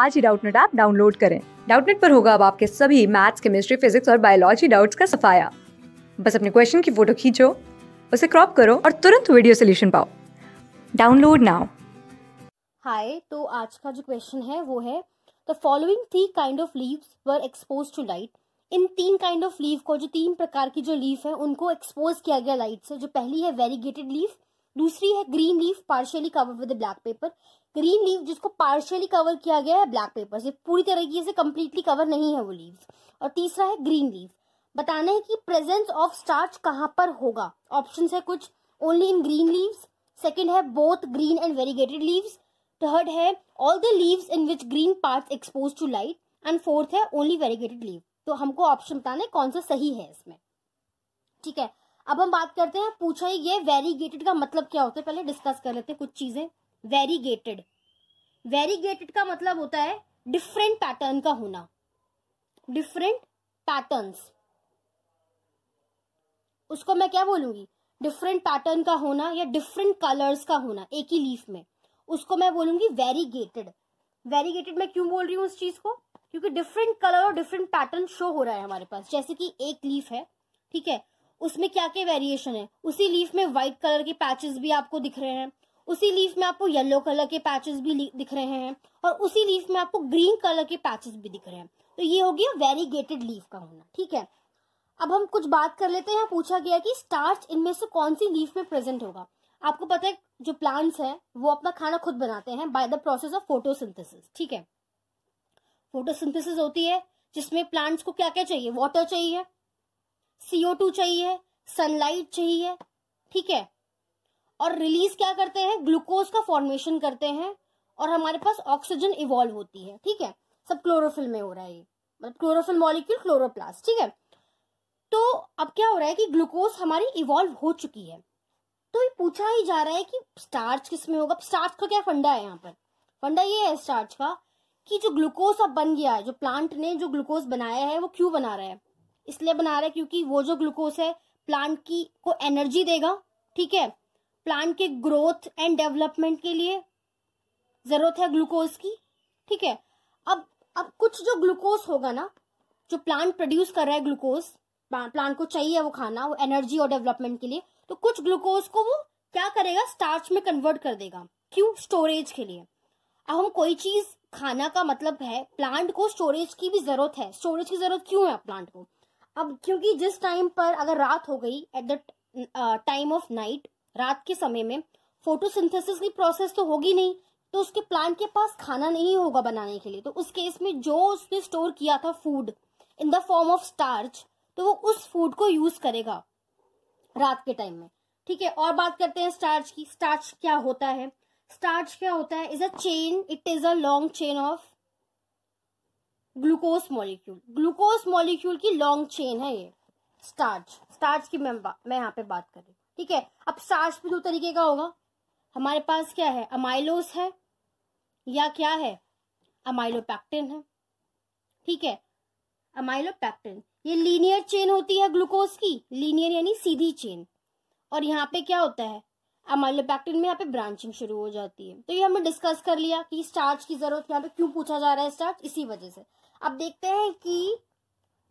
आज ही Doubtnut app download करें डाउटनेट पर होगा अब आपके सभी मैथ्स केमिस्ट्री फिजिक्स और बायोलॉजी डाउट्स का सफाया बस अपने क्वेश्चन की फोटो खींचो उसे क्रॉप करो और तुरंत वीडियो सोल्यूशन पाओ डाउनलोड नाउ हाय तो आज का जो क्वेश्चन है वो है the following three kind of leaves were expose to light इन तीन काइंड ऑफ लीव को जो तीन प्रकार की जो लीफ है उनको एक्सपोज किया गया लाइट से जो पहली है वेरीगेटेड लीफ दूसरी है green leaf partially cover with black paper green leave जिसको पार्शियली कवर किया गया है ब्लैक पेपर से पूरी तरीके से कम्प्लीटली कवर नहीं है वो लीव और तीसरा है ग्रीन लीव बताना है कि प्रेजेंस ऑफ स्टार्च कहाँ पर होगा ऑप्शन है कुछ only in green leave second है both green and variegated leaves third है all the leaves in which green part expose to light and fourth है ओनली वेरीगेटेड लीव तो हमको ऑप्शन बताना है कौन सा सही है इसमें ठीक है अब हम बात करते हैं पूछा ही ये वेरीगेटेड का मतलब क्या होता है पहले डिस्कस कर लेते हैं कुछ चीजें वेरीगेटेड वेरीगेटेड का मतलब होता है डिफरेंट पैटर्न का होना डिफरेंट पैटर्न्स उसको मैं क्या बोलूंगी डिफरेंट पैटर्न का होना या डिफरेंट कलर्स का होना एक ही लीफ में उसको मैं बोलूंगी वेरीगेटेड वेरीगेटेड मैं क्यों बोल रही हूँ उस चीज को क्योंकि डिफरेंट कलर और डिफरेंट पैटर्न शो हो रहा है हमारे पास जैसे कि एक लीफ है ठीक है उसमें क्या क्या वेरिएशन है उसी लीफ में व्हाइट कलर के पैचेस भी आपको दिख रहे हैं उसी लीफ में आपको येलो कलर के पैचेस भी दिख रहे हैं और उसी लीफ में आपको ग्रीन कलर के पैचेस भी दिख रहे हैं तो ये हो गया वेरीगेटेड लीफ का होना ठीक है अब हम कुछ बात कर लेते हैं पूछा गया कि स्टार्च इनमें से कौन सी लीफ में प्रेजेंट होगा आपको पता है जो प्लांट्स है वो अपना खाना खुद बनाते हैं by the process of photosynthesis ठीक है फोटोसिंथेसिस होती है जिसमें प्लांट्स को क्या क्या चाहिए वाटर चाहिए सीओ टू चाहिए सनलाइट चाहिए ठीक है और रिलीज क्या करते हैं ग्लूकोज का फॉर्मेशन करते हैं और हमारे पास ऑक्सीजन इवॉल्व होती है ठीक है सब क्लोरोफिल में हो रहा है मतलब क्लोरोफिल मॉलिक्यूल क्लोरोप्लास्ट ठीक है तो अब क्या हो रहा है कि ग्लूकोज हमारी इवॉल्व हो चुकी है तो ये पूछा ही जा रहा है कि स्टार्च किस में होगा स्टार्च का क्या फंडा है यहाँ पर फंडा ये है स्टार्च का कि जो ग्लूकोज अब बन गया है जो प्लांट ने जो ग्लूकोज बनाया है वो क्यों बना रहा है इसलिए बना रहा है क्योंकि वो जो ग्लूकोज है प्लांट की को एनर्जी देगा ठीक है प्लांट के ग्रोथ एंड डेवलपमेंट के लिए जरूरत है ग्लूकोज की ठीक है अब अब कुछ जो ग्लूकोज होगा ना जो प्लांट प्रोड्यूस कर रहा है ग्लूकोज प्लांट को चाहिए वो खाना वो एनर्जी और डेवलपमेंट के लिए तो कुछ ग्लूकोज को वो क्या करेगा स्टार्च में कन्वर्ट कर देगा क्यों स्टोरेज के लिए अब हम कोई चीज खाना का मतलब है प्लांट को स्टोरेज की भी जरूरत है स्टोरेज की जरूरत क्यों है प्लांट को अब क्योंकि जिस टाइम पर अगर रात हो गई at the time of night रात के समय में फोटोसिंथेसिस की प्रोसेस तो होगी नहीं तो उसके प्लांट के पास खाना नहीं होगा बनाने के लिए तो उस केस में जो उसने स्टोर किया था food in the form of starch तो वो उस फूड को यूज करेगा रात के टाइम में ठीक है और बात करते हैं स्टार्च की स्टार्च क्या होता है स्टार्च क्या होता है is a chain it is a long chain of glucose molecule glucose molecule की लॉन्ग चेन है ये स्टार्च स्टार्च की मैं मैं यहाँ पे बात करी ठीक है अब सास भी दो तरीके का होगा हमारे पास क्या है अमाइलोस है या क्या है अमाइलोपैक्टिन है ठीक है अमाइलोपैक्टिन ये लीनियर चेन होती है ग्लूकोज की लीनियर यानी सीधी चेन और यहाँ पे क्या होता है अमाइलोपैक्टिन में यहाँ पे ब्रांचिंग शुरू हो जाती है तो ये हमने डिस्कस कर लिया कि स्टार्च की जरूरत यहाँ पे क्यों पूछा जा रहा है स्टार्च इसी वजह से अब देखते हैं कि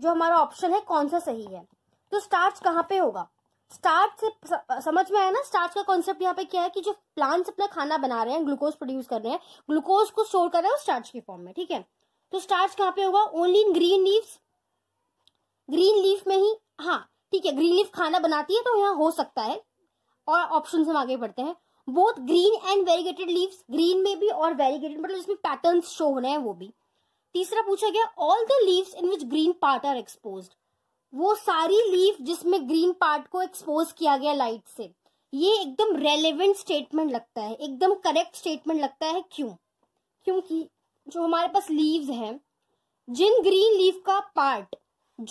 जो हमारा ऑप्शन है कौन सा सही है तो स्टार्च कहाँ पे होगा स्टार्च से समझ में आया ना स्टार्च का कॉन्सेप्ट यहाँ पे क्या है कि जो प्लांट्स अपना खाना बना रहे हैं ग्लूकोज प्रोड्यूस कर रहे हैं ग्लूकोज को स्टोर कर रहे हैं स्टार्च के फॉर्म में ठीक है तो स्टार्च कहाँ पे होगा only in green leaves green leaf में ही हाँ ठीक है ग्रीन लीफ खाना बनाती है तो यहाँ हो सकता है और ऑप्शन हम आगे बढ़ते हैं both green and variegated leaves green में भी और वेरीगेटेड मतलब इसमें पैटर्न शो होने हैं वो भी तीसरा पूछा गया all the leaves in which green part are expose वो सारी लीफ जिसमें ग्रीन पार्ट को एक्सपोज किया गया लाइट से ये एकदम रेलेवेंट स्टेटमेंट लगता है एकदम करेक्ट स्टेटमेंट लगता है क्यों क्योंकि जो हमारे पास लीव्स हैं जिन ग्रीन लीफ का पार्ट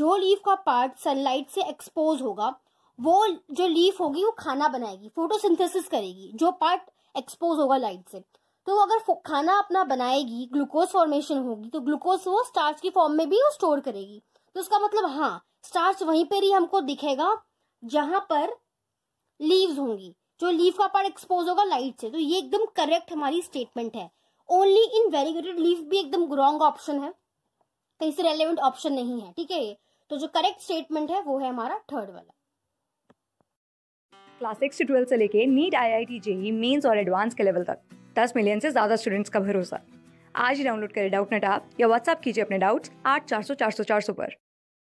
जो लीफ का पार्ट सनलाइट से एक्सपोज होगा वो जो लीफ होगी वो खाना बनाएगी फोटोसिंथेसिस करेगी जो पार्ट एक्सपोज होगा लाइट से तो वो अगर खाना अपना बनाएगी ग्लूकोज फॉर्मेशन होगी तो ग्लूकोज वो स्टार्च की फॉर्म में भी वो स्टोर करेगी तो उसका मतलब हाँ स्टार्च वहीं पर ही हमको दिखेगा जहां पर लीव्स होंगी जो लीव का पार्ट एक्सपोज होगा लाइट से तो ये एकदम करेक्ट हमारी स्टेटमेंट है ओनली इन वेरीगेटेड लीव भी एकदम रॉन्ग ऑप्शन है कहीं से रेलिवेंट ऑप्शन नहीं है ठीक है तो जो करेक्ट स्टेटमेंट है वो है हमारा थर्ड वाला क्लास सिक्स से ट्वेल्थ से लेके NEET I I T JEE mains और एडवांस के लेवल तक दस मिलियन से ज़्यादा स्टूडेंट्स का भरोसा आज ही डाउनलोड करें डाउट नेट आप या व्हाट्सअप कीजिए अपने डाउट्स आठ चार सौ चार सौ चार सौ पर